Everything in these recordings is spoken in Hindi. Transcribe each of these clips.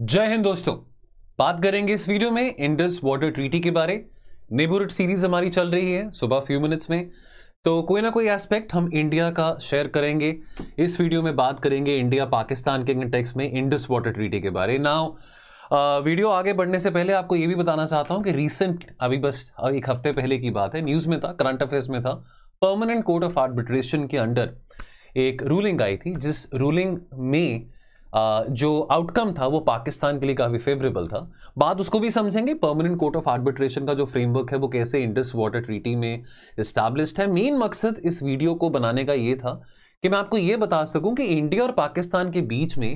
जय हिंद दोस्तों बात करेंगे इस वीडियो में इंडस वाटर ट्रीटी के बारे नेबरहुड सीरीज हमारी चल रही है सुबह फ्यू मिनट्स में तो कोई ना कोई एस्पेक्ट हम इंडिया का शेयर करेंगे इस वीडियो में बात करेंगे इंडिया पाकिस्तान के कंटेक्स में इंडस वाटर ट्रीटी के बारे नाउ वीडियो आगे बढ़ने से पहले आपको ये भी बताना चाहता हूँ कि रिसेंट अभी बस एक हफ्ते पहले की बात है न्यूज़ में था करंट अफेयर्स में था परमानेंट कोर्ट ऑफ आर्बिट्रेशन के अंडर एक रूलिंग आई थी जिस रूलिंग में जो आउटकम था वो पाकिस्तान के लिए काफ़ी फेवरेबल था बात उसको भी समझेंगे परमानेंट कोर्ट ऑफ आर्बिट्रेशन का जो फ्रेमवर्क है वो कैसे इंडस वाटर ट्रीटी में इस्टेब्लिश्ड है मेन मकसद इस वीडियो को बनाने का ये था कि मैं आपको ये बता सकूं कि इंडिया और पाकिस्तान के बीच में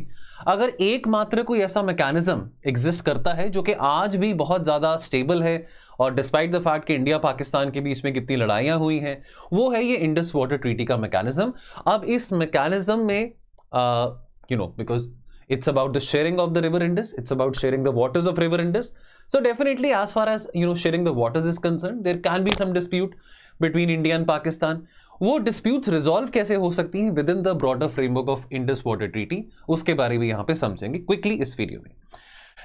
अगर एकमात्र कोई ऐसा मैकेनिज्म एग्जिस्ट करता है जो कि आज भी बहुत ज़्यादा स्टेबल है और डिस्पाइट द फैक्ट कि इंडिया पाकिस्तान के बीच में कितनी लड़ाइयाँ हुई हैं वो है ये इंडस वाटर ट्रीटी का मैकेनिज्म अब इस मैकेनिज्म में आ, you know, because it's about the sharing of the river Indus, it's about sharing the waters of river Indus. So definitely as far as, you know, sharing the waters is concerned, there can be some dispute between India and Pakistan. वो डिस्प्यूट्स रिजॉल्व कैसे हो सकती हैं within the broader framework of Indus water treaty उसके बारे में यहां पे समझेंगे क्विकली इस वीडियो में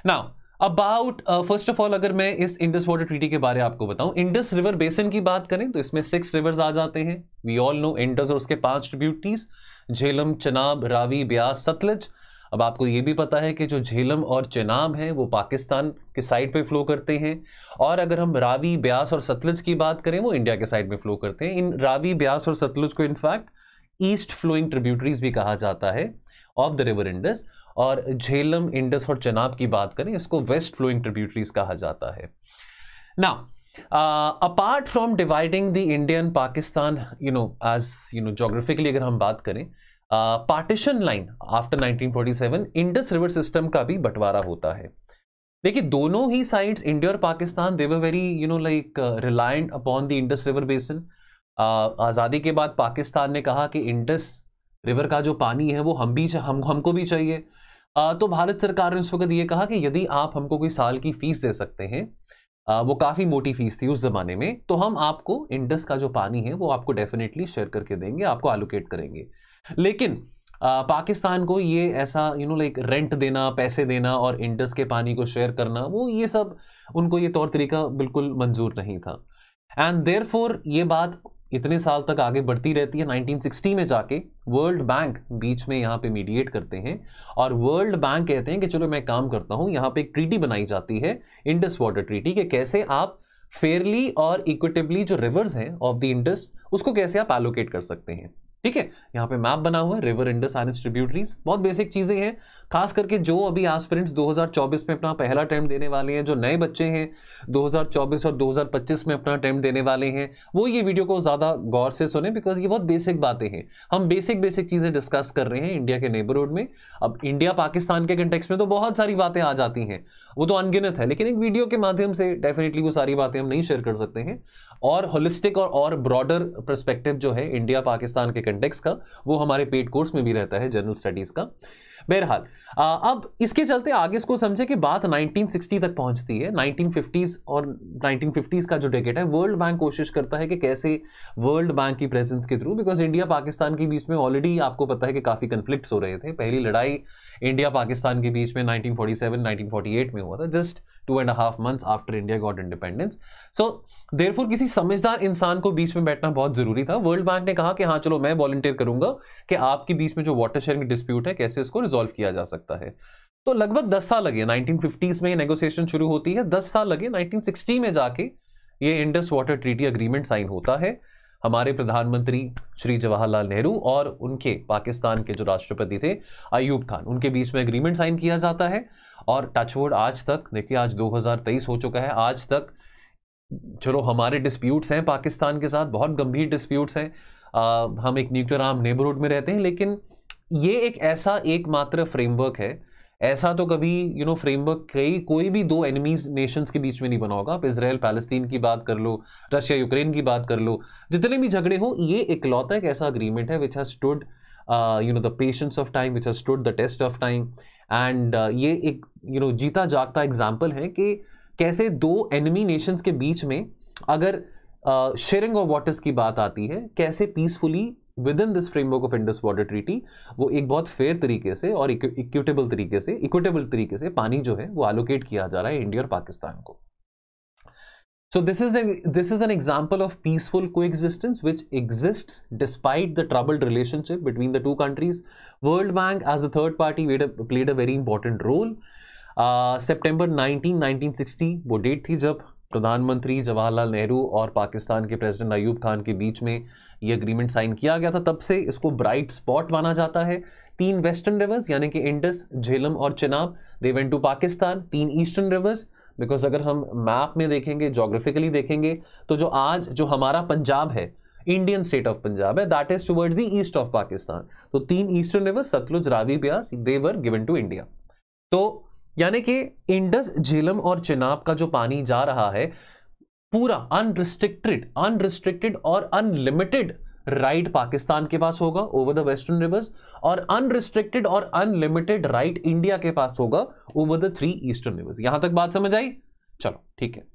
now about first of all अगर मैं इस इंडस वाटर ट्रीटी के बारे में आपको बताऊं इंडस रिवर बेसिन की बात करें तो इसमें सिक्स रिवर्स आ जाते हैं वी ऑल नो इंडस और उसके पांच ट्रिब्यूटीज झेलम चनाब रावी ब्यास सतलज अब आपको ये भी पता है कि जो झेलम और चनाब हैं वो पाकिस्तान के साइड पे फ्लो करते हैं और अगर हम रावी ब्यास और सतलज की बात करें वो इंडिया के साइड में फ्लो करते हैं इन रावी ब्यास और सतलज को इनफैक्ट ईस्ट फ्लोइंग ट्रिब्यूटरीज भी कहा जाता है ऑफ द रिवर इंडस और झेलम इंडस और चनाब की बात करें इसको वेस्ट फ्लोइंग ट्रिब्यूटरीज कहा जाता है ना apart from dividing the Indian Pakistan you know as you know geographically अगर हम बात करें partition line after 1947 Indus river system का भी बंटवारा होता है देखिए दोनों ही साइड्स इंडिया और Pakistan they were very you know like reliant upon the Indus river basin आज़ादी के बाद पाकिस्तान ने कहा कि इंडस रिवर का जो पानी है वो हम भी हम हमको भी चाहिए आ, तो भारत सरकार ने उस वक्त ये कहा कि यदि आप हमको कोई साल की फीस दे सकते हैं आ, वो काफ़ी मोटी फीस थी उस ज़माने में तो हम आपको इंडस का जो पानी है वो आपको डेफिनेटली शेयर करके देंगे आपको एलोकेट करेंगे लेकिन आ, पाकिस्तान को ये ऐसा यू नो लाइक रेंट देना पैसे देना और इंडस के पानी को शेयर करना वो ये सब उनको ये तौर तरीका बिल्कुल मंजूर नहीं था एंड देयर ये बात इतने साल तक आगे बढ़ती रहती है 1960 में जाके वर्ल्ड बैंक बीच में यहाँ पे मीडिएट करते हैं और वर्ल्ड बैंक कहते हैं कि चलो मैं काम करता हूँ यहाँ पे एक ट्रीटी बनाई जाती है इंडस वाटर ट्रीटी कि कैसे आप फेयरली और इक्विटेबली जो रिवर्स हैं ऑफ द इंडस उसको कैसे आप एलोकेट कर सकते हैं ठीक है यहाँ पे मैप बना हुआ है रिवर इंडस आर ट्रिब्यूटरीज बहुत बेसिक चीजें हैं खास करके जो अभी एस्पिरेंट्स 2024 में अपना पहला अटैम्प्ट देने वाले हैं जो नए बच्चे हैं 2024 और 2025 में अपना अटैम्प्ट देने वाले हैं वो ये वीडियो को ज़्यादा गौर से सुने बिकॉज ये बहुत बेसिक बातें हैं हम बेसिक बेसिक चीज़ें डिस्कस कर रहे हैं इंडिया के नेबरहुड में अब इंडिया पाकिस्तान के कंटेक्स में तो बहुत सारी बातें आ जाती हैं वो तो अनगिनत है लेकिन एक वीडियो के माध्यम से डेफिनेटली वो सारी बातें हम नहीं शेयर कर सकते हैं और होलिस्टिक और और ब्रॉडर परस्पेक्टिव जो है इंडिया पाकिस्तान के कंटेक्स का वो हमारे पेड कोर्स में भी रहता है जनरल स्टडीज़ का बहरहाल अब इसके चलते आगे इसको समझे कि बात 1960 तक पहुंचती है 1950s और 1950s का जो डेकेट है वर्ल्ड बैंक कोशिश करता है कि कैसे वर्ल्ड बैंक की प्रेजेंस के थ्रू बिकॉज इंडिया पाकिस्तान के बीच में ऑलरेडी आपको पता है कि काफ़ी कन्फ्लिक्ट हो रहे थे पहली लड़ाई इंडिया पाकिस्तान के बीच में 1947 1948 में हुआ था just two and half months after India got independence so therefore किसी समझदार इंसान को बीच में बैठना बहुत जरूरी था वर्ल्ड बैंक ने कहा कि हाँ चलो मैं वॉलंटियर करूंगा कि आपके बीच में जो वाटर शेयरिंग डिस्प्यूट है कैसे इसको रिजोल्व किया जा सकता है तो लगभग दस साल लगे फिफ्टीज में ये नेगोसिएशन शुरू होती है दस साल लगे सिक्सटी में जाके ये Indus water treaty agreement sign होता है हमारे प्रधानमंत्री श्री जवाहरलाल नेहरू और उनके पाकिस्तान के जो राष्ट्रपति थे अयूब खान उनके बीच में अग्रीमेंट साइन किया जाता है और टचवोर्ड आज तक देखिए आज 2023 हो चुका है आज तक चलो हमारे डिस्प्यूट्स हैं पाकिस्तान के साथ बहुत गंभीर डिस्प्यूट्स हैं हम एक न्यूक्लियर आर्म नेबरहुड में रहते हैं लेकिन ये एक ऐसा एकमात्र फ्रेमवर्क है ऐसा तो कभी यू नो फ्रेमवर्क कई कोई भी दो एनिमीज नेशंस के बीच में नहीं बना होगा आप इसराइल पैलेस्तीन की बात कर लो रशिया यूक्रेन की बात कर लो जितने भी झगड़े हों ये इकलौता एक ऐसा अग्रीमेंट है which has stood you know the patience of time which has stood the test of time and uh, ये एक यू नो जीता जागता एग्जाम्पल है कि कैसे दो एनिमी नेशंस के बीच में अगर शेयरिंग ऑफ वाटर्स की बात आती है कैसे peacefully within this framework of Indus water treaty वो एक बहुत फेयर तरीके से और इक्विटेबल तरीके से इक्विटेबल तरीके से पानी जो है वो एलोकेट किया जा रहा है इंडिया और पाकिस्तान को So this is, a, this is an example of peaceful coexistence which exists despite the troubled relationship between the two countries. World Bank as a third party played a, played a very important role. Uh, september 19, 1960 वो डेट थी जब प्रधानमंत्री जवाहरलाल नेहरू और पाकिस्तान के प्रेसिडेंट अयूब खान के बीच में ये अग्रीमेंट साइन किया गया था तब से इसको ब्राइट स्पॉट माना जाता है तीन वेस्टर्न रिवर्स यानी कि इंडस झेलम और Chenab they went to Pakistan तीन ईस्टर्न रिवर्स बिकॉज अगर हम मैप में देखेंगे जोग्राफिकली देखेंगे तो जो आज जो हमारा पंजाब है इंडियन स्टेट ऑफ पंजाब है that is toward the east of Pakistan तो तीन eastern river Sutlej Ravi Beas they were given to India तो यानी कि इंडस झेलम और चिनाब का जो पानी जा रहा है पूरा अनरिस्ट्रिक्टेड अनरिस्ट्रिक्टेड और अनलिमिटेड राइट पाकिस्तान के पास होगा ओवर द वेस्टर्न रिवर्स और अनरिस्ट्रिक्टेड और अनलिमिटेड राइट इंडिया के पास होगा over the three eastern rivers यहां तक बात समझ आई चलो ठीक है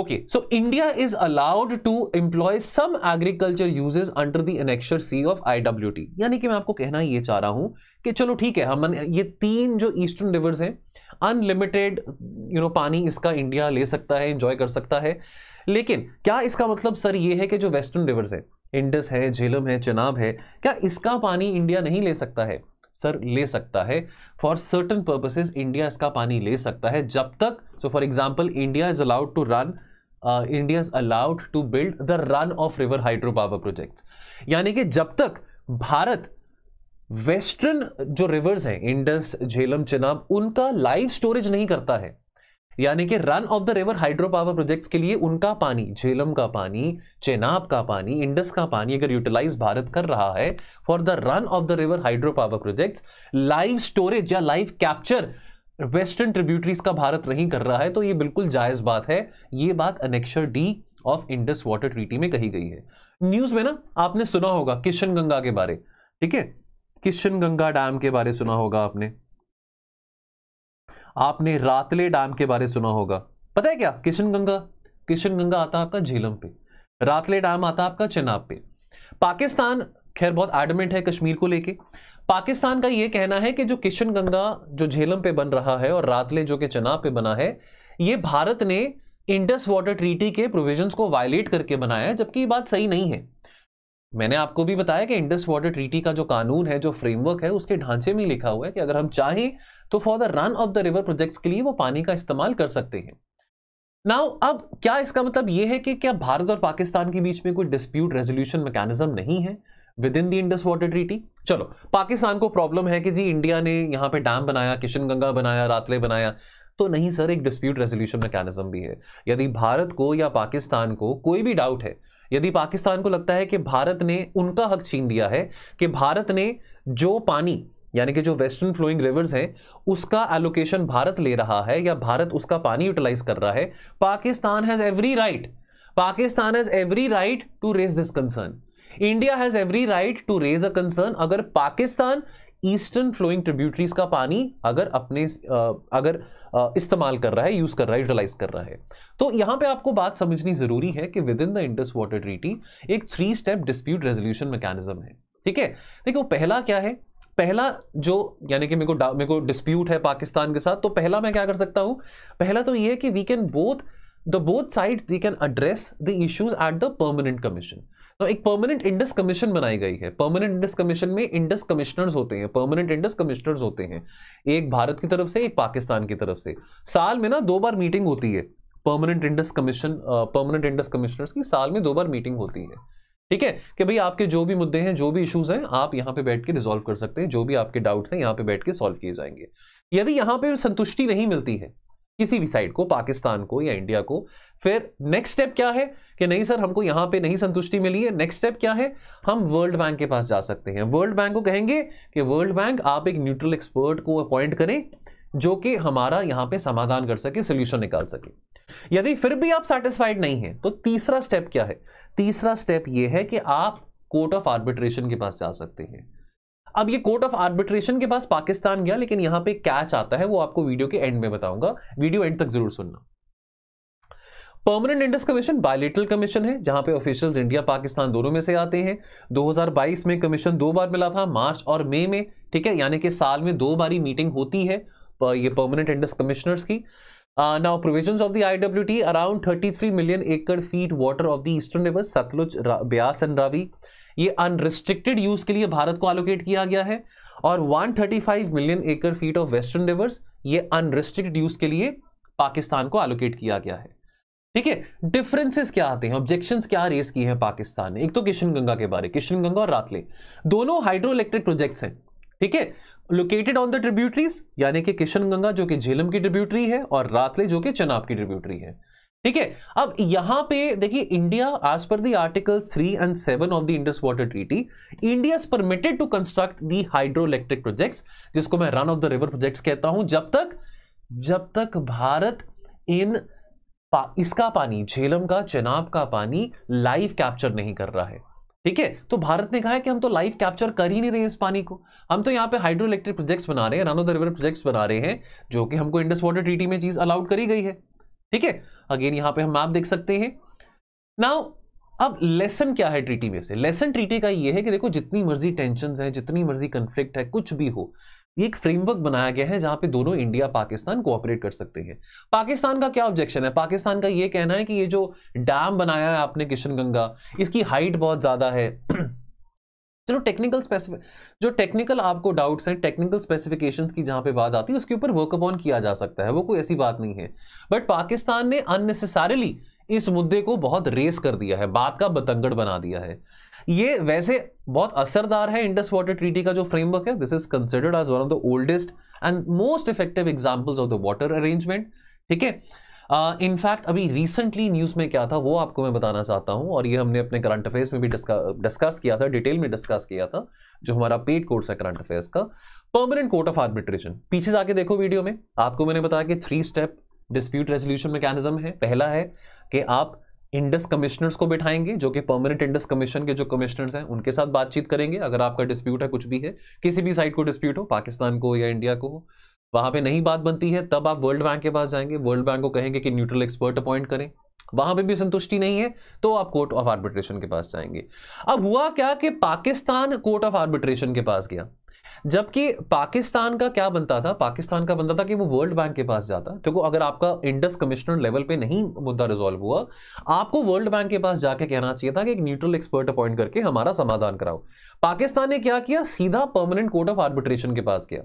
okay so India is allowed to employ some agriculture uses under the annexure C of IWT यानी कि मैं आपको कहना यह चाह रहा हूं कि चलो ठीक है हम ये तीन जो ईस्टर्न रिवर्स हैं अनलिमिटेड यू नो पानी इसका इंडिया ले सकता है एंजॉय कर सकता है लेकिन क्या इसका मतलब सर ये है कि जो वेस्टर्न रिवर्स है इंडस है झेलम है चनाब है क्या इसका पानी इंडिया नहीं ले सकता है सर ले सकता है फॉर सर्टन पर्पसेस इंडिया इसका पानी ले सकता है जब तक so for example India is allowed to run India is allowed to build the run of river hydro power project यानी कि जब तक भारत वेस्टर्न जो रिवर्स हैं इंडस झेलम चनाब उनका लाइव स्टोरेज नहीं करता है यानी कि run of the river hydro power projects के लिए उनका पानी झेलम का पानी चेनाब का पानी इंडस का पानी अगर यूटिलाइज भारत कर रहा है for the run of the river hydro power projects live storage या लाइव कैप्चर वेस्टर्न ट्रिब्यूटरीज का भारत नहीं कर रहा है तो ये बिल्कुल जायज बात है ये बात annexure D of Indus water treaty में कही गई है न्यूज में ना आपने सुना होगा किशन गंगा के बारे ठीक है किशन गंगा डैम के बारे सुना होगा आपने आपने रातले डैम के बारे सुना होगा पता है क्या किशन गंगा किशन गंगा आता आपका झीलम पे रातले डैम आता आपका चिनाब पे पाकिस्तान खैर बहुत एडमेंट है कश्मीर को लेके पाकिस्तान का यह कहना है कि जो किशन गंगा जो झेलम पे बन रहा है और रातले जो कि चनाब पे बना है ये भारत ने इंडस वाटर ट्रीटी के प्रोविजंस को वायलेट करके बनाया है जबकि ये बात सही नहीं है मैंने आपको भी बताया कि इंडस वाटर ट्रीटी का जो कानून है जो फ्रेमवर्क है उसके ढांचे में लिखा हुआ है कि अगर हम चाहें तो for the run of the river projects के लिए वो पानी का इस्तेमाल कर सकते हैं नाउ अब क्या इसका मतलब ये है कि क्या भारत और पाकिस्तान के बीच में कोई डिस्प्यूट रेजोल्यूशन मैकेनिज्म नहीं है within the Indus water treaty चलो पाकिस्तान को प्रॉब्लम है कि जी इंडिया ने यहाँ पे डैम बनाया किशनगंगा बनाया रातले बनाया तो नहीं सर एक डिस्प्यूट रेजोल्यूशन मैकेनिज्म भी है यदि भारत को या पाकिस्तान को कोई भी डाउट है यदि पाकिस्तान को लगता है कि भारत ने उनका हक छीन दिया है कि भारत ने जो पानी यानी कि जो वेस्टर्न फ्लोइंग रिवर्स हैं उसका एलोकेशन भारत ले रहा है या भारत उसका पानी यूटिलाइज कर रहा है Pakistan has every right Pakistan has every right to raise this concern India has every right to raise a concern अगर पाकिस्तान ईस्टर्न फ्लोइंग ट्रिब्यूटरीज का पानी अगर अपने अगर इस्तेमाल कर रहा है यूज कर रहा है यूटिलाइज कर रहा है तो यहां पे आपको बात समझनी जरूरी है कि within the Indus water treaty एक three step dispute resolution mechanism है ठीक है देखो पहला क्या है पहला जो यानी कि मेरे को मेरे को डिस्प्यूट है पाकिस्तान के साथ तो पहला मैं क्या कर सकता हूँ पहला तो ये है कि we can both the both side we can address the issues at the permanent commission तो एक परमानेंट इंडस कमीशन बनाई गई है परमानेंट इंडस कमीशन में इंडस कमिश्नर्स होते हैं परमानेंट इंडस कमिश्नर्स होते हैं एक भारत की तरफ से एक पाकिस्तान की तरफ से साल में ना दो बार मीटिंग होती है permanent Indus commission permanent Indus commissioners की साल में दो बार मीटिंग होती है ठीक है कि भाई आपके जो भी मुद्दे हैं जो भी इश्यूज हैं आप यहाँ पे बैठ के रिजोल्व कर सकते हैं जो भी आपके डाउट्स हैं यहाँ पे बैठ के सॉल्व किए जाएंगे यदि यहाँ पे संतुष्टि नहीं मिलती है किसी भी साइड को पाकिस्तान को या इंडिया को फिर नेक्स्ट स्टेप क्या है कि नहीं सर हमको यहां पे नहीं संतुष्टि मिली है नेक्स्ट स्टेप क्या है हम वर्ल्ड बैंक के पास जा सकते हैं वर्ल्ड बैंक को कहेंगे कि वर्ल्ड बैंक आप एक न्यूट्रल एक्सपर्ट को अपॉइंट करें जो कि हमारा यहां पे समाधान कर सके सोल्यूशन निकाल सके यदि फिर भी आप सेटिस्फाइड नहीं है तो तीसरा स्टेप क्या है तीसरा स्टेप यह है कि आप कोर्ट ऑफ आर्बिट्रेशन के पास जा सकते हैं अब ये कोर्ट ऑफ आर्बिट्रेशन के पास पाकिस्तान गया लेकिन यहां पे कैच आता है वो आपको वीडियो के एंड में बताऊंगा वीडियो एंड तक जरूर सुनना permanent Indus commission bilateral commission है जहां पे ऑफिशियल्स इंडिया पाकिस्तान दोनों में से आते हैं 2022 में कमीशन दो बार मिला था मार्च और मई में ठीक है यानी कि साल में दो बारी मीटिंग होती है Uh, ये परमानेंट इंडस कमिश्नर्स की now provisions of the IWT around 33 million acre feet water of the eastern river Sutlej Beas and Ravi ये अनरिस्ट्रिक्टेड यूज के लिए भारत को एलोकेट किया गया है और 135 million acre feet of western rivers ये अनरिस्ट्रिक्टेड यूज के लिए पाकिस्तान को एलोकेट किया गया है ठीक है डिफरेंसेस क्या आते हैं ऑब्जेक्शन क्या रेस किए हैं पाकिस्तान ने एक तो किशनगंगा के बारे किशन गंगा और रातले दोनों हाइड्रो इलेक्ट्रिक प्रोजेक्ट्स हैं ठीक है लोकेटेड ऑन द ट्रिब्यूटरीज यानी कि किशन गंगा जो कि झेलम की ट्रिब्यूटरी है और रातले जो कि चनाब की ट्रिब्यूटरी है ठीक है अब यहां पे देखिए India as per the article three and seven of the Indus water treaty India is permitted to construct the hydro electric project जिसको मैं run of the river projects कहता हूं जब तक जब तक भारत इन पा, इसका पानी झेलम का चनाब का पानी लाइव कैप्चर नहीं कर रहा है ठीक है तो भारत ने कहा है कि हम तो लाइफ कैप्चर कर ही नहीं रहे इस पानी को हम तो यहाँ पे हाइड्रो इलेक्ट्रिक प्रोजेक्ट्स बना रहे हैं रानो द रिवर प्रोजेक्ट्स बना रहे हैं जो कि हमको इंडस वाटर ट्रीटी में चीज़ अलाउड करी गई है ठीक है अगेन यहाँ पे हम मैप देख सकते हैं नाउ अब लेसन क्या है ट्रीटी में से लेसन ट्रीटी का ये है कि देखो जितनी मर्जी टेंशन है जितनी मर्जी कंफ्लिक्ट है कुछ भी हो ये एक फ्रेमवर्क बनाया गया है जहां पे दोनों इंडिया पाकिस्तान कोऑपरेट कर सकते हैं पाकिस्तान का क्या ऑब्जेक्शन है पाकिस्तान का ये कहना है कि ये जो डैम बनाया है आपने किशन गंगा इसकी हाइट बहुत ज़्यादा है चलो टेक्निकल स्पेसिफिक जो टेक्निकल आपको डाउट्स हैं टेक्निकल स्पेसिफिकेशंस की जहां पे बात आती है उसके ऊपर वर्क अपॉन किया जा सकता है वो कोई ऐसी बात नहीं है बट पाकिस्तान ने अननेसेसारिली इस मुद्दे को बहुत रेस कर दिया है बात का बतंगड़ बना दिया है ये वैसे बहुत असरदार है इंडस वाटर ट्रीटी का जो फ्रेमवर्क है this is considered as one of the oldest and most effective examples of the water arrangement ठीक है इनफैक्ट uh, अभी रिसेंटली न्यूज़ में क्या था वो आपको मैं बताना चाहता हूँ और ये हमने अपने करंट अफेयर्स में भी डिस्कस किया था डिटेल में डिस्कस किया था जो हमारा पेड कोर्स है करंट अफेयर्स का परमानेंट कोर्ट ऑफ आर्बिट्रेशन पीछे जाके देखो वीडियो में आपको मैंने बताया कि three step dispute resolution mechanism है पहला है कि आप इंडस कमिश्नर्स को बिठाएंगे जो कि परमानेंट इंडस कमीशन के जो कमिश्नर्स हैं उनके साथ बातचीत करेंगे अगर आपका डिस्प्यूट है कुछ भी है किसी भी साइड को डिस्प्यूट हो पाकिस्तान को या इंडिया को हो वहाँ पे नहीं बात बनती है तब आप वर्ल्ड बैंक के पास जाएंगे वर्ल्ड बैंक को कहेंगे कि न्यूट्रल एक्सपर्ट अपॉइंट करें वहां पर भी संतुष्टि नहीं है तो आप कोर्ट ऑफ आर्बिट्रेशन के पास जाएंगे अब हुआ क्या कि पाकिस्तान कोर्ट ऑफ आर्बिट्रेशन के पास गया जबकि पाकिस्तान का क्या बनता था पाकिस्तान का बनता था कि वो वर्ल्ड बैंक के पास जाता देखो तो अगर आपका इंडस कमिश्नर लेवल पे नहीं मुद्दा रिजॉल्व हुआ आपको वर्ल्ड बैंक के पास जाके कहना चाहिए था कि एक न्यूट्रल एक्सपर्ट अपॉइंट करके हमारा समाधान कराओ पाकिस्तान ने क्या किया सीधा परमानेंट कोर्ट ऑफ आर्बिट्रेशन के पास किया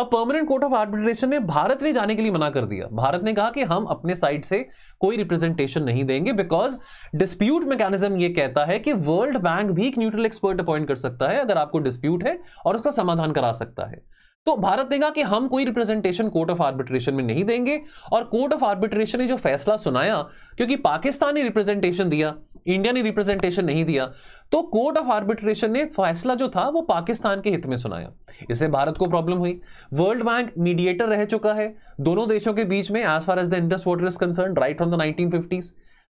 अब परमानेंट कोर्ट ऑफ आर्बिट्रेशन ने भारत ने जाने के लिए मना कर दिया भारत ने कहा कि हम अपने साइड से कोई रिप्रेजेंटेशन नहीं देंगे बिकॉज डिस्प्यूट मैकेनिज्म ये कहता है कि वर्ल्ड बैंक भी एक न्यूट्रल एक्सपर्ट अपॉइंट कर सकता है अगर आपको डिस्प्यूट है और उसका समाधान करा सकता है तो भारत ने कहा कि हम कोई रिप्रेजेंटेशन कोर्ट ऑफ आर्बिट्रेशन में नहीं देंगे और कोर्ट ऑफ आर्बिट्रेशन ने जो फैसला सुनाया क्योंकि पाकिस्तान ने रिप्रेजेंटेशन दिया इंडिया ने रिप्रेजेंटेशन नहीं दिया तो कोर्ट ऑफ आर्बिट्रेशन ने फैसला जो था वो पाकिस्तान के हित में सुनाया इससे भारत को प्रॉब्लम हुई वर्ल्ड बैंक मीडिएटर रह चुका है दोनों देशों के बीच में as far as the Indus water is concern right from the nineteen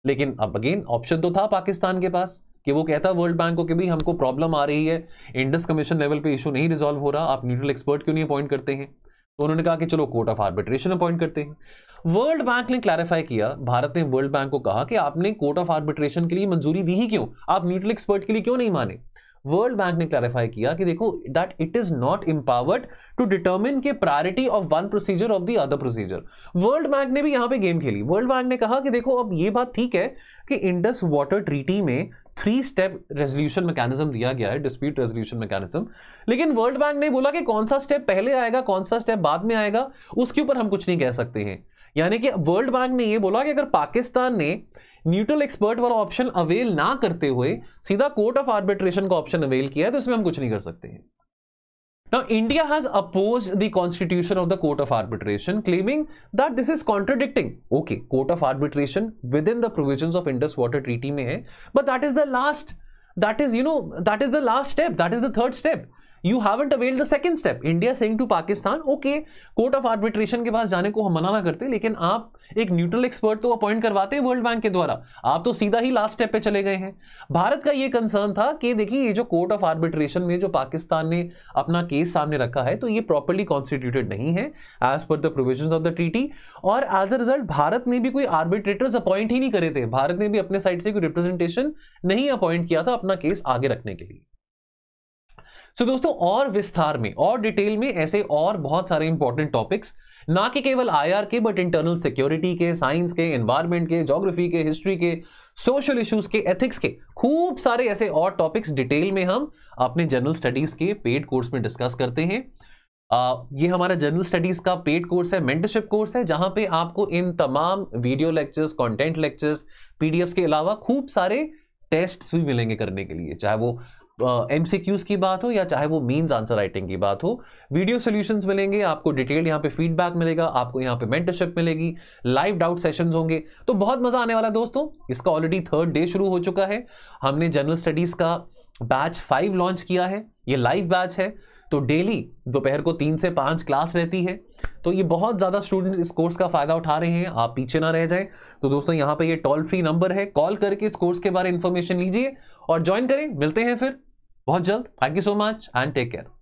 लेकिन अब अगेन ऑप्शन तो था पाकिस्तान के पास कि वो कहता वर्ल्ड बैंक को कि भाई हमको प्रॉब्लम आ रही है इंडस कमीशन लेवल पे इशू नहीं रिजॉल्व हो रहा आप न्यूट्रल एक्सपर्ट क्यों नहीं अपॉइंट करते हैं तो उन्होंने कहा कि चलो कोर्ट ऑफ आर्बिट्रेशन अपॉइंट करते हैं वर्ल्ड बैंक ने क्लैरिफाई किया भारत ने वर्ल्ड बैंक को कहा कि आपने कोर्ट ऑफ आर्बिट्रेशन के लिए मंजूरी दी ही क्यों आप न्यूट्रल एक्सपर्ट के लिए क्यों नहीं माने वर्ल्ड बैंक ने क्लैरिफाई किया कि देखो that it is not empowered to determine के priority of one procedure of the other procedure World Bank ने भी यहां पे गेम खेली वर्ल्ड बैंक ने कहा कि देखो अब ये बात ठीक है कि इंडस वाटर ट्रीटी में थ्री स्टेप रेजोल्यूशन मैकेनिज्म दिया गया है डिस्प्यूट रेजोल्यूशन मैकेनिज्म लेकिन वर्ल्ड बैंक ने बोला कि कौन सा स्टेप पहले आएगा कौन सा स्टेप बाद में आएगा उसके ऊपर हम कुछ नहीं कह सकते हैं यानी कि वर्ल्ड बैंक ने यह बोला कि अगर पाकिस्तान ने न्यूट्रल एक्सपर्ट वाला ऑप्शन अवेल ना करते हुए सीधा कोर्ट ऑफ आर्बिट्रेशन का ऑप्शन अवेल किया है तो इसमें हम कुछ नहीं कर सकते हैं Now, India has opposed the constitution of the Court of Arbitration, claiming that this is contradicting. Okay, Court of Arbitration within the provisions of Indus Water Treaty, mein hai, but that is the last, that is, you know, that is the last step, that is the third step. You haven't avail the second step India saying to Pakistan okay court of arbitration के पास जाने को हम मना ना करते लेकिन आप एक न्यूट्रल एक्सपर्ट तो अपॉइंट करवाते हैं वर्ल्ड बैंक के द्वारा आप तो सीधा ही लास्ट स्टेप पे चले गए हैं भारत का ये कंसर्न था कि देखिए ये जो कोर्ट ऑफ आर्बिट्रेशन में जो पाकिस्तान ने अपना केस सामने रखा है तो ये प्रॉपरली कॉन्स्टिट्यूटेड नहीं है as per the provision of the treaty और एज अ रिजल्ट भारत ने भी कोई आर्बिट्रेटर्स अपॉइंट ही नहीं करे थे भारत ने भी अपने साइड से कोई रिप्रेजेंटेशन नहीं अपॉइंट किया था अपना केस आगे रखने के लिए सो so, दोस्तों और विस्तार में और डिटेल में ऐसे और बहुत सारे इंपॉर्टेंट टॉपिक्स ना कि केवल आईआर के बट इंटरनल सिक्योरिटी के साइंस के एनवायरमेंट के जोग्राफी के हिस्ट्री के सोशल इश्यूज के एथिक्स के खूब सारे ऐसे और टॉपिक्स डिटेल में हम अपने जनरल स्टडीज के पेड कोर्स में डिस्कस करते हैं आ, ये हमारा जनरल स्टडीज का पेड कोर्स है मेंटरशिप कोर्स है जहां पे आपको इन तमाम video lectures content lectures PDFs के अलावा खूब सारे टेस्ट भी मिलेंगे करने के लिए चाहे वो एम uh, की बात हो या चाहे वो मीन्स आंसर राइटिंग की बात हो वीडियो सोल्यूशन मिलेंगे आपको डिटेल यहाँ पे फीडबैक मिलेगा आपको यहाँ पे मेंटरशिप मिलेगी लाइव डाउट सेशंस होंगे तो बहुत मज़ा आने वाला है दोस्तों इसका ऑलरेडी थर्ड डे शुरू हो चुका है हमने जनरल स्टडीज़ का बैच फाइव लॉन्च किया है ये लाइव बैच है तो डेली दोपहर को तीन से पाँच क्लास रहती है तो ये बहुत ज़्यादा स्टूडेंट्स इस कोर्स का फ़ायदा उठा रहे हैं आप पीछे ना रह जाएं तो दोस्तों यहाँ पे ये टोल फ्री नंबर है कॉल करके इस कोर्स के बारे में इन्फॉर्मेशन लीजिए और ज्वाइन करें मिलते हैं फिर बहुत जल्द thank you so much and take care